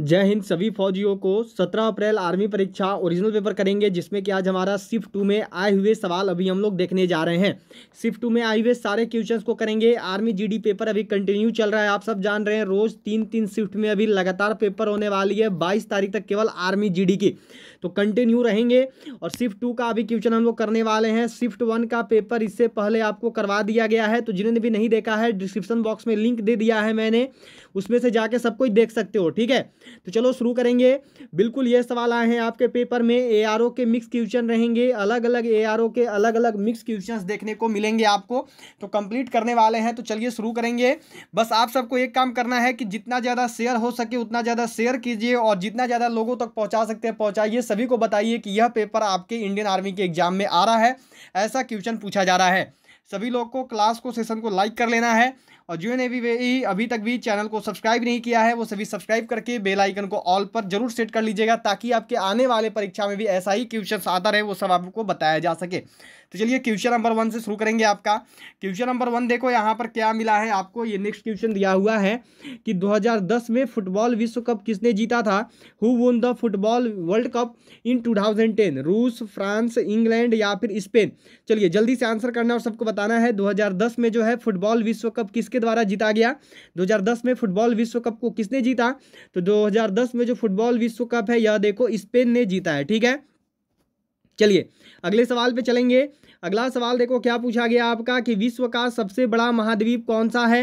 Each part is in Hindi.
जय हिंद सभी फौजियों को 17 अप्रैल आर्मी परीक्षा ओरिजिनल पेपर करेंगे जिसमें कि आज हमारा शिफ्ट टू में आए हुए सवाल अभी हम लोग देखने जा रहे हैं शिफ्ट टू में आए हुए सारे क्वेश्चंस को करेंगे आर्मी जीडी पेपर अभी कंटिन्यू चल रहा है आप सब जान रहे हैं रोज तीन तीन शिफ्ट में अभी लगातार पेपर होने वाली है बाईस तारीख तक केवल आर्मी जी की तो कंटिन्यू रहेंगे और शिफ्ट टू का अभी क्वेश्चन हम लोग करने वाले हैं शिफ्ट वन का पेपर इससे पहले आपको करवा दिया गया है तो जिन्होंने भी नहीं देखा है डिस्क्रिप्शन बॉक्स में लिंक दे दिया है मैंने उसमें से जाके सब कुछ देख सकते हो ठीक है तो चलो शुरू करेंगे बिल्कुल ये सवाल आए हैं आपके पेपर में ए के मिक्स क्वेश्चन रहेंगे अलग अलग ए के अलग अलग मिक्स क्वेश्चन देखने को मिलेंगे आपको तो कंप्लीट करने वाले हैं तो चलिए शुरू करेंगे बस आप सबको एक काम करना है कि जितना ज़्यादा शेयर हो सके उतना ज़्यादा शेयर कीजिए और जितना ज़्यादा लोगों तक पहुँचा सकते हैं पहुँचाइए सभी को बताइए कि यह पेपर आपके इंडियन आर्मी के एग्जाम में आ रहा है ऐसा क्वेश्चन पूछा जा रहा है सभी लोग को क्लास को सेशन को लाइक कर लेना है और जिन्होंने भी वे अभी तक भी चैनल को सब्सक्राइब नहीं किया है वो सभी सब्सक्राइब करके बेल आइकन को ऑल पर जरूर सेट कर लीजिएगा ताकि आपके आने वाले परीक्षा में भी ऐसा ही क्वेश्चन आता रहे वो सब आपको बताया जा सके तो चलिए क्वेश्चन नंबर वन से शुरू करेंगे आपका क्वेश्चन नंबर वन देखो यहाँ पर क्या मिला है आपको ये नेक्स्ट क्वेश्चन दिया हुआ है कि 2010 में फुटबॉल विश्व कप किसने जीता था who won the football world cup in 2010 रूस फ्रांस इंग्लैंड या फिर स्पेन चलिए जल्दी से आंसर करना और सबको बताना है दो में जो है फुटबॉल विश्व कप किसके किसके द्वारा जीता गया 2010 में फुटबॉल विश्व कप को किसने जीता तो 2010 में जो फुटबॉल विश्व कप है यह देखो स्पेन ने जीता है ठीक है चलिए अगले सवाल पे चलेंगे अगला सवाल देखो क्या पूछा गया आपका कि विश्व का सबसे बड़ा महाद्वीप कौन सा है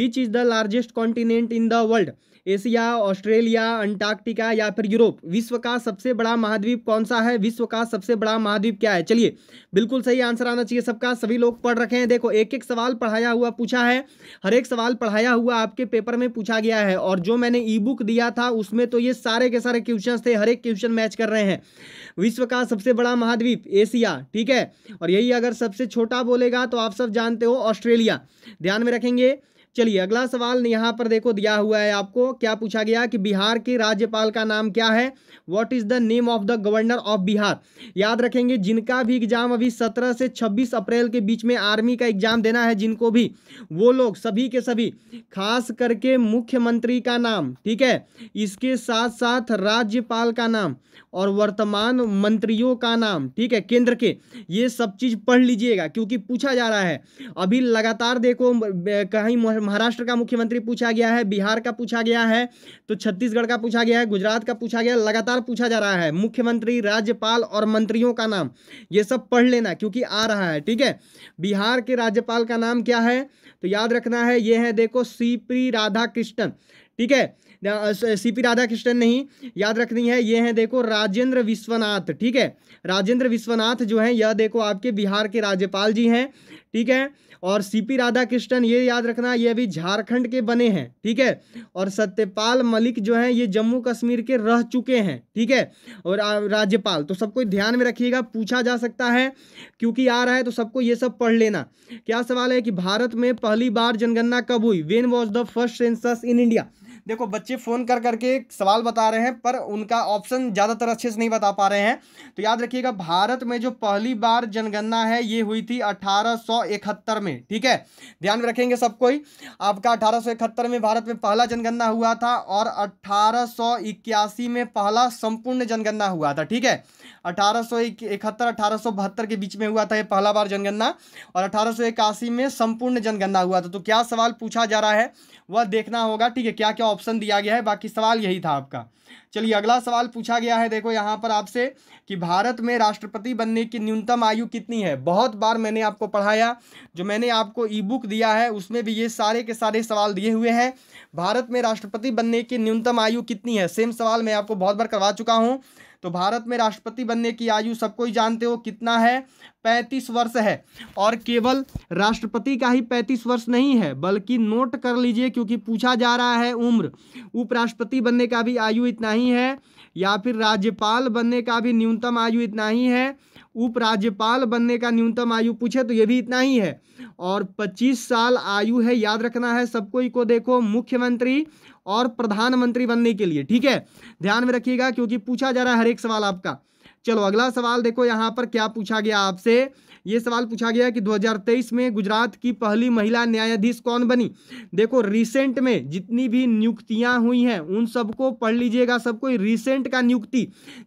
which is the largest continent in the world Asia Australia Antarctica या फिर यूरोप विश्व का सबसे बड़ा महाद्वीप कौन सा है विश्व का सबसे बड़ा महाद्वीप क्या है चलिए बिल्कुल सही आंसर आना चाहिए सबका सभी लोग पढ़ रखे हैं देखो एक एक सवाल पढ़ाया हुआ पूछा है हर एक सवाल पढ़ाया हुआ आपके पेपर में पूछा गया है और जो मैंने ई बुक दिया था उसमें तो ये सारे के सारे क्वेश्चन थे हर एक क्वेश्चन मैच कर रहे हैं विश्व का सबसे बड़ा महाद्वीप एशिया ठीक है और यही अगर सबसे छोटा बोलेगा तो आप सब जानते हो ऑस्ट्रेलिया ध्यान में रखेंगे चलिए अगला सवाल यहाँ पर देखो दिया हुआ है आपको क्या पूछा गया कि बिहार के राज्यपाल का नाम क्या है what is the name of the governor of Bihar याद रखेंगे जिनका भी एग्जाम अभी सत्रह से छब्बीस अप्रैल के बीच में आर्मी का एग्जाम देना है जिनको भी वो लोग सभी के सभी खास करके मुख्यमंत्री का नाम ठीक है इसके साथ साथ राज्यपाल का नाम और वर्तमान मंत्रियों का नाम ठीक है केंद्र के ये सब चीज़ पढ़ लीजिएगा क्योंकि पूछा जा रहा है अभी लगातार देखो कहीं महाराष्ट्र का मुख्यमंत्री पूछा गया है बिहार का पूछा गया है तो छत्तीसगढ़ का पूछा गया है गुजरात का पूछा गया लगातार पूछा जा रहा है मुख्यमंत्री राज्यपाल और मंत्रियों का नाम ये सब पढ़ लेना क्योंकि आ रहा है ठीक है बिहार के राज्यपाल का नाम क्या है तो याद रखना है ये है देखो सीपी राधा कृष्णन ठीक है सी पी राधाकृष्णन नहीं याद रखनी है ये हैं देखो राजेंद्र विश्वनाथ ठीक है राजेंद्र विश्वनाथ जो हैं यह देखो आपके बिहार के राज्यपाल जी हैं ठीक है और सी पी राधाकृष्णन ये याद रखना ये अभी झारखंड के बने हैं ठीक है और सत्यपाल मलिक जो हैं ये जम्मू कश्मीर के रह चुके हैं ठीक है और राज्यपाल तो सबको ध्यान में रखिएगा पूछा जा सकता है क्योंकि आ रहा है तो सबको ये सब पढ़ लेना क्या सवाल है कि भारत में पहली बार जनगणना कब हुई when was the first census in India देखो बच्चे फ़ोन कर करके सवाल बता रहे हैं पर उनका ऑप्शन ज़्यादातर अच्छे से नहीं बता पा रहे हैं तो याद रखिएगा भारत में जो पहली बार जनगणना है ये हुई थी अठारह में ठीक है ध्यान में रखेंगे सब कोई आपका अठारह में भारत में पहला जनगणना हुआ था और अठारह में पहला संपूर्ण जनगणना हुआ था ठीक है अठारह इकहत्तर अठारह के बीच में हुआ था ये पहला बार जनगणना और अठारह में संपूर्ण जनगणना हुआ था तो क्या सवाल पूछा जा रहा है वह देखना होगा ठीक है क्या क्या ऑप्शन दिया गया है बाकी सवाल यही था आपका चलिए अगला सवाल पूछा गया है देखो यहाँ पर आपसे कि भारत में राष्ट्रपति बनने की न्यूनतम आयु कितनी है बहुत बार मैंने आपको पढ़ाया जो मैंने आपको ई बुक दिया है उसमें भी ये सारे के सारे सवाल दिए हुए हैं भारत में राष्ट्रपति बनने की न्यूनतम आयु कितनी है सेम सवाल मैं आपको बहुत बार करवा चुका हूँ तो भारत में राष्ट्रपति बनने की आयु सबको ही जानते हो कितना है पैंतीस वर्ष है और केवल राष्ट्रपति का ही पैंतीस वर्ष नहीं है बल्कि नोट कर लीजिए क्योंकि पूछा जा रहा है उम्र उपराष्ट्रपति बनने का भी आयु इतना ही है या फिर राज्यपाल बनने का भी न्यूनतम आयु इतना ही है उपराज्यपाल बनने का न्यूनतम आयु पूछे तो ये भी इतना ही है और 25 साल आयु है याद रखना है सबको को देखो मुख्यमंत्री और प्रधानमंत्री बनने के लिए ठीक है ध्यान में रखिएगा क्योंकि पूछा जा रहा है हर एक सवाल आपका चलो अगला सवाल देखो यहाँ पर क्या पूछा गया आपसे ये सवाल पूछा गया कि 2023 में गुजरात की पहली महिला न्यायाधीश कौन बनी देखो रिसेंट में जितनी भी नियुक्तियां हुई हैं उन सबको पढ़ लीजिएगा सबको रिसेंट का नियुक्ति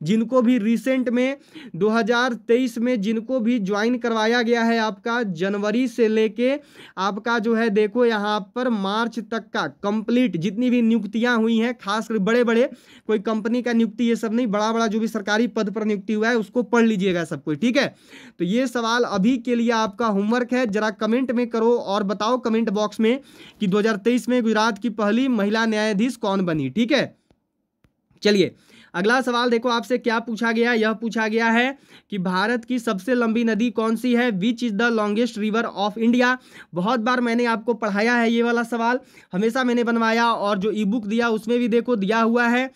जिनको भी रिसेंट में 2023 में जिनको भी ज्वाइन करवाया गया है आपका जनवरी से लेके आपका जो है देखो यहाँ पर मार्च तक का कंप्लीट जितनी भी नियुक्तियां हुई हैं खासकर बड़े बड़े कोई कंपनी का नियुक्ति ये सब नहीं बड़ा बड़ा जो भी सरकारी पद पर नियुक्ति हुआ है उसको पढ़ लीजिएगा सब ठीक है तो ये सवाल अभी के लिए आपका होमवर्क है जरा कमेंट में करो और बताओ कमेंट बॉक्स में कि 2023 में गुजरात की पहली महिला न्यायाधीश कौन बनी ठीक है चलिए अगला सवाल देखो आपसे क्या पूछा गया यह पूछा गया है कि भारत की सबसे लंबी नदी कौन सी है which is the longest river of India बहुत बार मैंने आपको पढ़ाया है ये वाला सवाल हमेशा मैंने बनवाया और जो ई बुक दिया उसमें भी देखो दिया हुआ है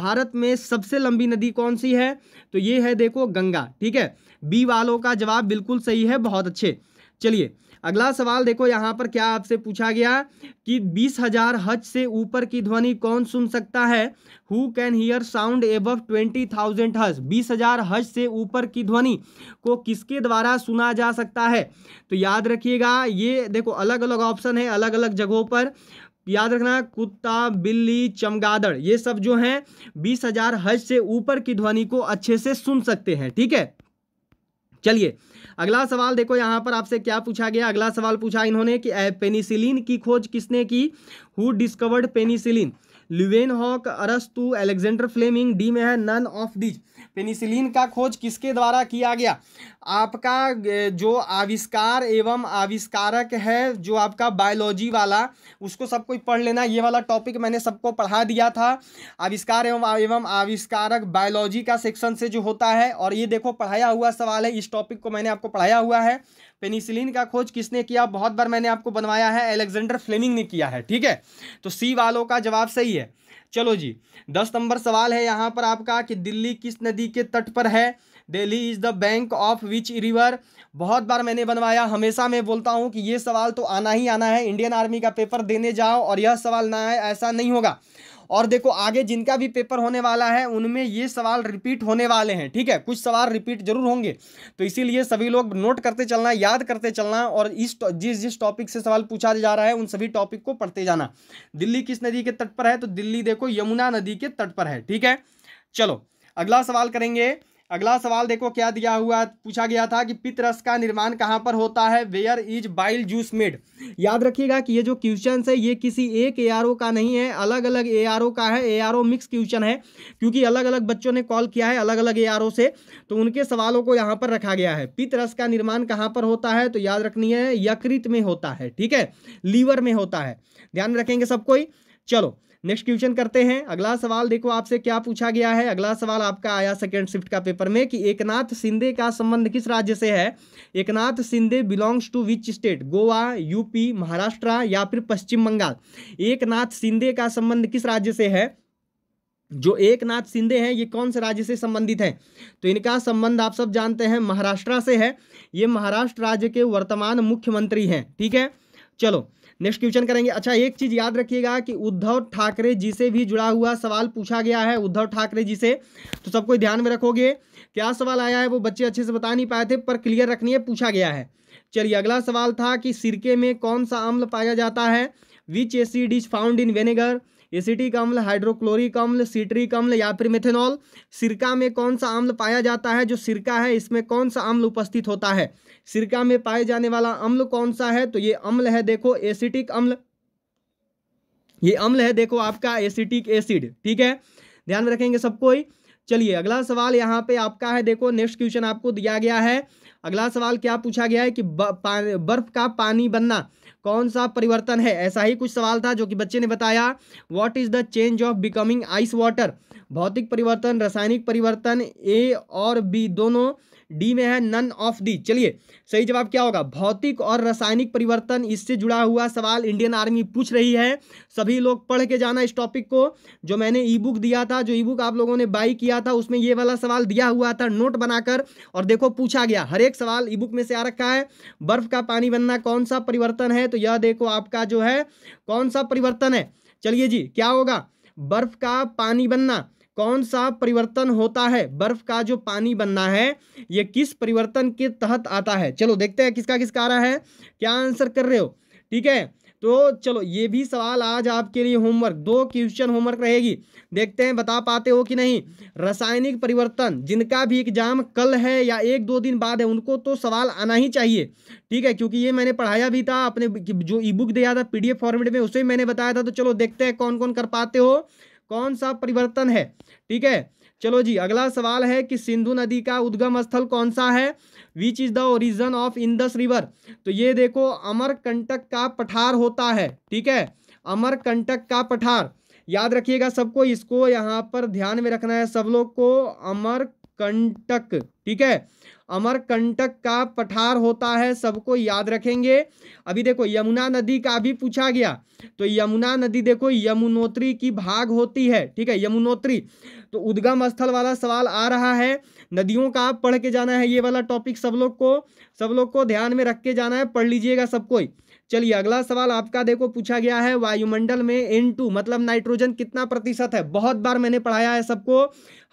भारत में सबसे लंबी नदी कौन सी है तो ये है देखो गंगा ठीक है बी वालों का जवाब बिल्कुल सही है बहुत अच्छे चलिए अगला सवाल देखो यहाँ पर क्या आपसे पूछा गया कि बीस हजार हज से ऊपर की ध्वनि कौन सुन सकता है who can hear sound above twenty thousand हज बीस हजार हज से ऊपर की ध्वनि को किसके द्वारा सुना जा सकता है तो याद रखिएगा ये देखो अलग अलग ऑप्शन है अलग अलग जगहों पर याद रखना कुत्ता बिल्ली चमगादड़ ये सब जो हैं बीस हजार हज से ऊपर की ध्वनि को अच्छे से सुन सकते हैं ठीक है चलिए अगला सवाल देखो यहाँ पर आपसे क्या पूछा गया अगला सवाल पूछा इन्होंने कि पेनिसिलिन की खोज किसने की who discovered penicillin Leeuwenhoek अरस्तु एलेक्जेंडर फ्लेमिंग डी में है नन ऑफ डिज पेनिसिलिन का खोज किसके द्वारा किया गया आपका जो आविष्कार एवं आविष्कारक है जो आपका बायोलॉजी वाला उसको सब कोई पढ़ लेना ये वाला टॉपिक मैंने सबको पढ़ा दिया था आविष्कार एवं एवं आविष्कारक बायोलॉजी का सेक्शन से जो होता है और ये देखो पढ़ाया हुआ सवाल है इस टॉपिक को मैंने आपको पढ़ाया हुआ है पेनिसिलिन का खोज किसने किया बहुत बार मैंने आपको बनवाया है एलेक्जेंडर फ्लेमिंग ने किया है ठीक है तो सी वालों का जवाब सही है चलो जी दस नंबर सवाल है यहाँ पर आपका कि दिल्ली किस नदी के तट पर है Delhi is the bank of which river बहुत बार मैंने बनवाया हमेशा मैं बोलता हूँ कि ये सवाल तो आना ही आना है इंडियन आर्मी का पेपर देने जाओ और यह सवाल ना आए ऐसा नहीं होगा और देखो आगे जिनका भी पेपर होने वाला है उनमें ये सवाल रिपीट होने वाले हैं ठीक है कुछ सवाल रिपीट जरूर होंगे तो इसीलिए सभी लोग नोट करते चलना याद करते चलना और इस जिस जिस टॉपिक से सवाल पूछा जा रहा है उन सभी टॉपिक को पढ़ते जाना दिल्ली किस नदी के तट पर है तो दिल्ली देखो यमुना नदी के तट पर है ठीक है चलो अगला सवाल करेंगे अगला सवाल देखो क्या दिया हुआ पूछा गया था कि पितरस रस का निर्माण कहाँ पर होता है where is bile juice made याद रखिएगा कि ये जो क्वेश्चन है ये किसी एक ए का नहीं है अलग अलग ए का है ए मिक्स क्वेश्चन है क्योंकि अलग अलग बच्चों ने कॉल किया है अलग अलग ए से तो उनके सवालों को यहाँ पर रखा गया है पितरस का निर्माण कहाँ पर होता है तो याद रखनी है यकृत में होता है ठीक है लीवर में होता है ध्यान रखेंगे सब कोई चलो नेक्स्ट क्वेश्चन करते हैं अगला सवाल देखो आपसे क्या पूछा गया है अगला सवाल आपका आया सेकेंड शिफ्ट का पेपर में कि एकनाथ सिंधे का संबंध किस राज्य से है Eknath Shinde belongs to which state Goa UP Maharashtra या फिर पश्चिम बंगाल एकनाथ सिंधे का संबंध किस राज्य से है जो एक नाथ सिंधे हैं ये कौन से राज्य से संबंधित हैं तो इनका संबंध आप सब जानते हैं महाराष्ट्र से है ये महाराष्ट्र राज्य के वर्तमान मुख्यमंत्री हैं ठीक है चलो नेक्स्ट क्वेश्चन करेंगे अच्छा एक चीज़ याद रखिएगा कि उद्धव ठाकरे जी से भी जुड़ा हुआ सवाल पूछा गया है उद्धव ठाकरे जी से तो सबको ध्यान में रखोगे क्या सवाल आया है वो बच्चे अच्छे से बता नहीं पाए थे पर क्लियर रखनी है पूछा गया है चलिए अगला सवाल था कि सिरके में कौन सा अम्ल पाया जाता है which acid is found in vinegar acetic अम्ल हाइड्रोक्लोरिक अम्ल सिट्रिक अम्ल या फिर मेथेनॉल सिरका में कौन सा अम्ल पाया जाता है जो सिरका है इसमें कौन सा अम्ल उपस्थित होता है सिरका में पाए जाने वाला अम्ल कौन सा है तो ये अम्ल है देखो एसिटिक अम्ल ये अम्ल है देखो आपका एसिटिक एसिड ठीक है ध्यान में रखेंगे सबको ही चलिए अगला सवाल यहाँ पे आपका है देखो नेक्स्ट क्वेश्चन आपको दिया गया है अगला सवाल क्या पूछा गया है कि बर्फ का पानी बनना कौन सा परिवर्तन है ऐसा ही कुछ सवाल था जो कि बच्चे ने बताया what is the change of becoming ice water भौतिक परिवर्तन रासायनिक परिवर्तन ए और बी दोनों डी में है नन ऑफ दी चलिए सही जवाब क्या होगा भौतिक और रासायनिक परिवर्तन इससे जुड़ा हुआ सवाल इंडियन आर्मी पूछ रही है सभी लोग पढ़ के जाना इस टॉपिक को जो मैंने ई बुक दिया था जो ई बुक आप लोगों ने बाई किया था उसमें ये वाला सवाल दिया हुआ था नोट बनाकर और देखो पूछा गया हर एक सवाल ई बुक में से आ रखा है बर्फ का पानी बनना कौन सा परिवर्तन है तो यह देखो आपका जो है कौन सा परिवर्तन है चलिए जी क्या होगा बर्फ का पानी बनना कौन सा परिवर्तन होता है बर्फ का जो पानी बनना है ये किस परिवर्तन के तहत आता है चलो देखते हैं किसका किसका आ रहा है क्या आंसर कर रहे हो ठीक है तो चलो ये भी सवाल आज आपके लिए होमवर्क दो क्वेश्चन होमवर्क रहेगी देखते हैं बता पाते हो कि नहीं रासायनिक परिवर्तन जिनका भी एग्जाम कल है या एक दो दिन बाद है उनको तो सवाल आना ही चाहिए ठीक है क्योंकि ये मैंने पढ़ाया भी था अपने जो ई बुक दिया था पीडीएफ फॉर्मेट में उसे मैंने बताया था तो चलो देखते हैं कौन कौन कर पाते हो कौन सा परिवर्तन है ठीक है चलो जी अगला सवाल है कि सिंधु नदी का उद्गम स्थल कौन सा है which is the origin of Indus river तो ये देखो अमरकंटक का पठार होता है ठीक है अमरकंटक का पठार याद रखिएगा सबको इसको यहाँ पर ध्यान में रखना है सब लोग को अमरकंटक ठीक है अमरकंटक का पठार होता है सबको याद रखेंगे अभी देखो यमुना नदी का भी पूछा गया तो यमुना नदी देखो यमुनोत्री की भाग होती है ठीक है यमुनोत्री तो उद्गम स्थल वाला सवाल आ रहा है नदियों का आप पढ़ के जाना है ये वाला टॉपिक सब लोग को सब लोग को ध्यान में रख के जाना है पढ़ लीजिएगा सबको चलिए अगला सवाल आपका देखो पूछा गया है वायुमंडल में एन टू मतलब नाइट्रोजन कितना प्रतिशत है बहुत बार मैंने पढ़ाया है सबको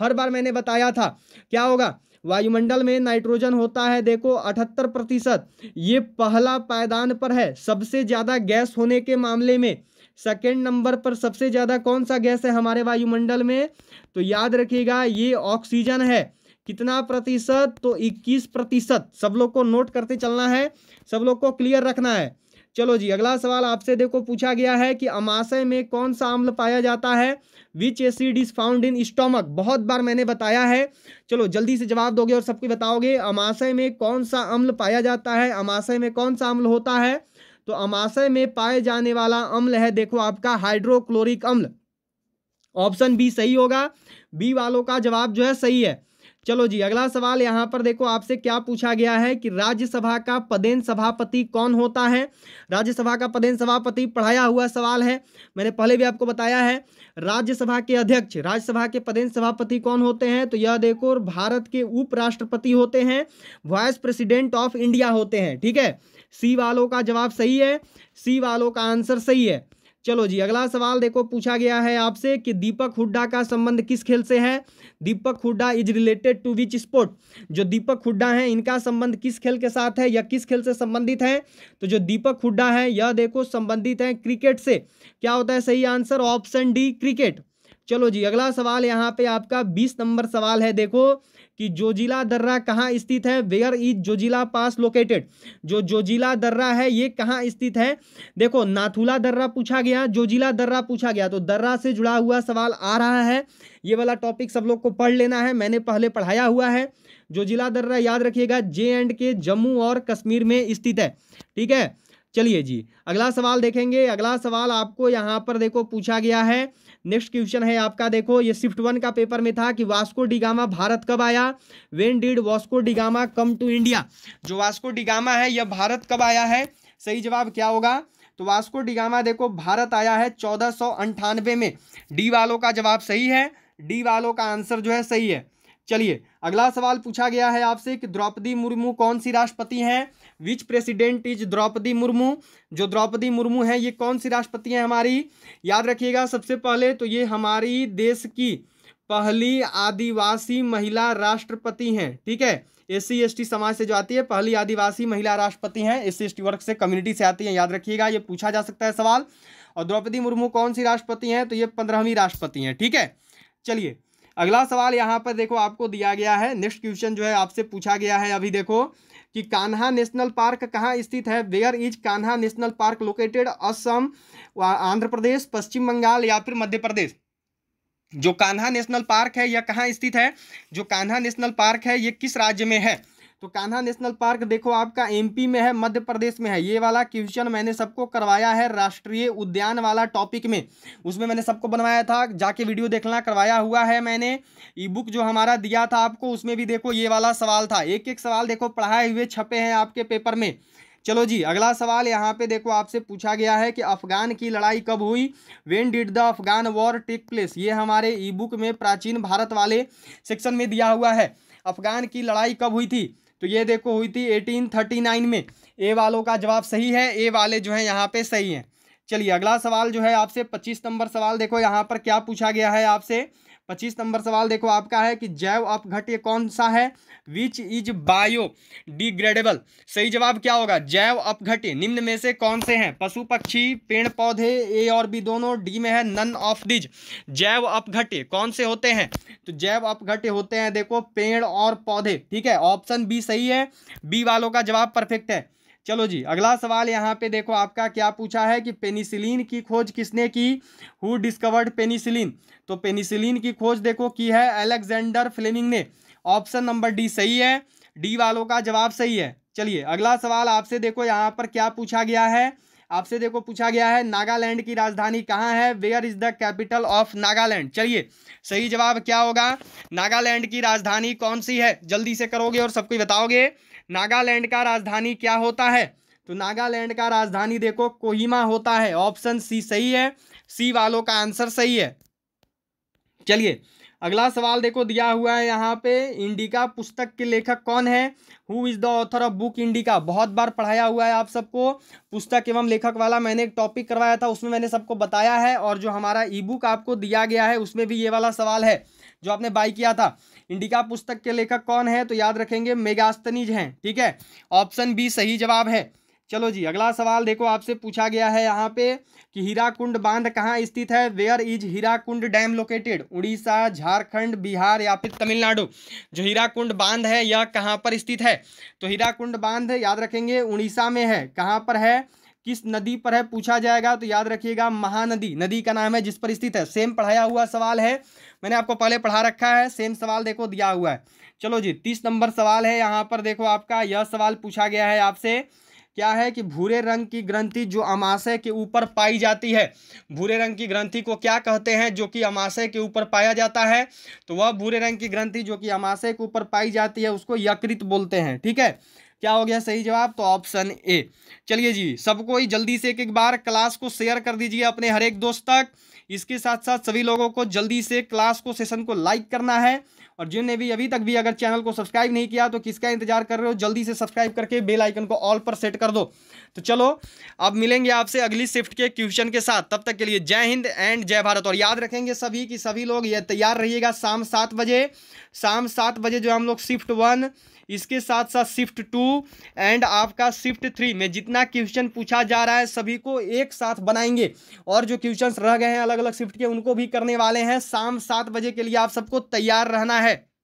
हर बार मैंने बताया था क्या होगा वायुमंडल में नाइट्रोजन होता है देखो अठहत्तर प्रतिशत ये पहला पायदान पर है सबसे ज़्यादा गैस होने के मामले में सेकेंड नंबर पर सबसे ज़्यादा कौन सा गैस है हमारे वायुमंडल में तो याद रखिएगा ये ऑक्सीजन है कितना प्रतिशत तो 21 प्रतिशत सब लोग को नोट करते चलना है सब लोग को क्लियर रखना है चलो जी अगला सवाल आपसे देखो पूछा गया है कि अमाशय में कौन सा अम्ल पाया जाता है which acid is found in stomach बहुत बार मैंने बताया है चलो जल्दी से जवाब दोगे और सबको बताओगे अमाशय में कौन सा अम्ल पाया जाता है अमाशय में कौन सा अम्ल होता है तो अमाशय में पाए जाने वाला अम्ल है देखो आपका हाइड्रोक्लोरिक अम्ल ऑप्शन बी सही होगा बी वालों का जवाब जो है सही है चलो जी अगला सवाल यहाँ पर देखो आपसे क्या पूछा गया है कि राज्यसभा का पदेन सभापति कौन होता है राज्यसभा का पदेन सभापति पढ़ाया हुआ सवाल है मैंने पहले भी आपको बताया है राज्यसभा के अध्यक्ष राज्यसभा के पदेन सभापति कौन होते हैं तो यह देखो भारत के उपराष्ट्रपति होते हैं वाइस प्रेसिडेंट ऑफ इंडिया होते हैं ठीक है सी वालों का जवाब सही है सी वालों का आंसर सही है चलो जी अगला सवाल देखो पूछा गया है आपसे कि दीपक हुड्डा का संबंध किस खेल से है Deepak Hooda is related to which sport जो दीपक हुड्डा है इनका संबंध किस खेल के साथ है या किस खेल से संबंधित है तो जो दीपक हुड्डा है यह देखो संबंधित है क्रिकेट से क्या होता है सही आंसर ऑप्शन डी क्रिकेट चलो जी अगला सवाल यहाँ पे आपका बीस नंबर सवाल है देखो कि जोजिला दर्रा कहाँ स्थित है where is Zojila pass located जो जोजिला दर्रा है ये कहाँ स्थित है देखो नाथुला दर्रा पूछा गया जोजिला दर्रा पूछा गया तो दर्रा से जुड़ा हुआ सवाल आ रहा है ये वाला टॉपिक सब लोग को पढ़ लेना है मैंने पहले पढ़ाया हुआ है जोजिला दर्रा याद रखिएगा जे एंड के जम्मू और कश्मीर में स्थित है ठीक है चलिए जी अगला सवाल देखेंगे अगला सवाल आपको यहाँ पर देखो पूछा गया है नेक्स्ट क्वेश्चन है आपका देखो ये शिफ्ट वन का पेपर में था कि वास्को डिगामा भारत कब आया when did Vasco da Gama come to India जो वास्को डिगामा है यह भारत कब आया है सही जवाब क्या होगा तो वास्को डिगामा देखो भारत आया है चौदह में डी वालों का जवाब सही है डी वालों का आंसर जो है सही है चलिए अगला सवाल पूछा गया है आपसे कि द्रौपदी मुर्मू कौन सी राष्ट्रपति हैं which president is Droupadi Murmu जो द्रौपदी मुर्मू हैं ये कौन सी राष्ट्रपति हैं हमारी याद रखिएगा सबसे पहले तो ये हमारी देश की पहली आदिवासी महिला राष्ट्रपति हैं ठीक है एस सी समाज से जो आती है पहली आदिवासी महिला राष्ट्रपति हैं एस सी वर्ग से कम्युनिटी से आती हैं याद रखिएगा ये पूछा जा सकता है सवाल और द्रौपदी मुर्मू कौन सी राष्ट्रपति हैं तो ये पंद्रहवीं राष्ट्रपति हैं ठीक है चलिए अगला सवाल यहाँ पर देखो आपको दिया गया है नेक्स्ट क्वेश्चन जो है आपसे पूछा गया है अभी देखो कि कान्हा नेशनल पार्क कहाँ स्थित है where is Kanha national park located Assam Andhra Pradesh Paschim Bengal या फिर मध्य प्रदेश जो कान्हा नेशनल पार्क है यह कहाँ स्थित है जो कान्हा नेशनल पार्क है ये किस राज्य में है तो कान्हा नेशनल पार्क देखो आपका एमपी में है मध्य प्रदेश में है ये वाला क्वेश्चन मैंने सबको करवाया है राष्ट्रीय उद्यान वाला टॉपिक में उसमें मैंने सबको बनवाया था जाके वीडियो देखना करवाया हुआ है मैंने ई बुक जो हमारा दिया था आपको उसमें भी देखो ये वाला सवाल था एक एक सवाल देखो पढ़ाए हुए छपे हैं आपके पेपर में चलो जी अगला सवाल यहाँ पे देखो आपसे पूछा गया है कि अफगान की लड़ाई कब हुई when did the Afghan war take place ये हमारे ई बुक में प्राचीन भारत वाले सेक्शन में दिया हुआ है अफगान की लड़ाई कब हुई थी तो ये देखो हुई थी 1839 में ए वालों का जवाब सही है ए वाले जो है यहाँ पे सही हैं चलिए अगला सवाल जो है आपसे पच्चीस नंबर सवाल देखो यहाँ पर क्या पूछा गया है आपसे पच्चीस नंबर सवाल देखो आपका है कि जैव अपघट्य कौन सा है विच इज बायो डिग्रेडेबल सही जवाब क्या होगा जैव अपघट्य निम्न में से कौन से हैं पशु पक्षी पेड़ पौधे ए और बी दोनों डी में है नन ऑफ दिज जैव अपघट्य कौन से होते हैं तो जैव अपघट्य होते हैं देखो पेड़ और पौधे ठीक है ऑप्शन बी सही है बी वालों का जवाब परफेक्ट है चलो जी अगला सवाल यहाँ पे देखो आपका क्या पूछा है कि पेनिसिलिन की खोज किसने की हु डिस्कवर्ड पेनिसिलिन तो पेनिसिलिन की खोज देखो की है अलेक्जेंडर फ्लेमिंग ने ऑप्शन नंबर डी सही है डी वालों का जवाब सही है चलिए अगला सवाल आपसे देखो यहाँ पर क्या पूछा गया है आपसे देखो पूछा गया है नागालैंड की राजधानी कहाँ है where is the capital of Nagaland चलिए सही जवाब क्या होगा नागालैंड की राजधानी कौन सी है जल्दी से करोगे और सबको बताओगे नागालैंड का राजधानी क्या होता है तो नागालैंड का राजधानी देखो कोहिमा होता है ऑप्शन सी सही है सी वालों का आंसर सही है चलिए अगला सवाल देखो दिया हुआ है यहाँ पे इंडिका पुस्तक के लेखक कौन है who is the author of book Indica बहुत बार पढ़ाया हुआ है आप सबको पुस्तक एवं लेखक वाला मैंने एक टॉपिक करवाया था उसमें मैंने सबको बताया है और जो हमारा ई बुक आपको दिया गया है उसमें भी ये वाला सवाल है जो आपने बाई किया था इंडिका पुस्तक के लेखक कौन है तो याद रखेंगे मेगास्तनीज हैं ठीक है ऑप्शन बी सही जवाब है चलो जी अगला सवाल देखो आपसे पूछा गया है यहाँ पे कि हीराकुंड बांध कहाँ स्थित है where is Hirakud dam located Orissa Jharkhand Bihar या फिर तमिलनाडु जो हीराकुंड बांध है यह कहाँ पर स्थित है तो हीराकुंड बांध याद रखेंगे उड़ीसा में है कहाँ पर है किस नदी पर है पूछा जाएगा तो याद रखिएगा महानदी नदी का नाम है जिस पर स्थित है सेम पढ़ाया हुआ सवाल है मैंने आपको पहले पढ़ा रखा है सेम सवाल देखो दिया हुआ है चलो जी तीस नंबर सवाल है यहाँ पर देखो आपका यह सवाल पूछा गया है आपसे क्या है कि भूरे रंग की ग्रंथि जो अमाशय के ऊपर पाई जाती है भूरे रंग की ग्रंथि को क्या कहते हैं जो कि अमाशय के ऊपर पाया जाता है तो वह भूरे रंग की ग्रंथि जो कि अमाशय के ऊपर पाई जाती है उसको यकृत बोलते हैं ठीक है क्या हो गया सही जवाब तो ऑप्शन ए चलिए जी सबको ही जल्दी से एक एक बार क्लास को शेयर कर दीजिए अपने हर एक दोस्त तक इसके साथ साथ सभी लोगों को जल्दी से क्लास को सेशन को लाइक करना है और जिनने भी अभी तक भी अगर चैनल को सब्सक्राइब नहीं किया तो किसका इंतजार कर रहे हो जल्दी से सब्सक्राइब करके बेल आइकन को ऑल पर सेट कर दो तो चलो अब मिलेंगे आपसे अगली शिफ्ट के क्वेश्चन के साथ तब तक के लिए जय हिंद एंड जय भारत और याद रखेंगे सभी कि सभी लोग ये तैयार रहिएगा शाम सात बजे शाम सात बजे जो हम लोग शिफ्ट वन इसके साथ साथ शिफ्ट टू एंड आपका शिफ्ट थ्री में जितना क्वेश्चन पूछा जा रहा है सभी को एक साथ बनाएंगे और जो क्वेश्चन रह गए हैं अलग अलग शिफ्ट के उनको भी करने वाले हैं शाम सात बजे के लिए आप सबको तैयार रहना है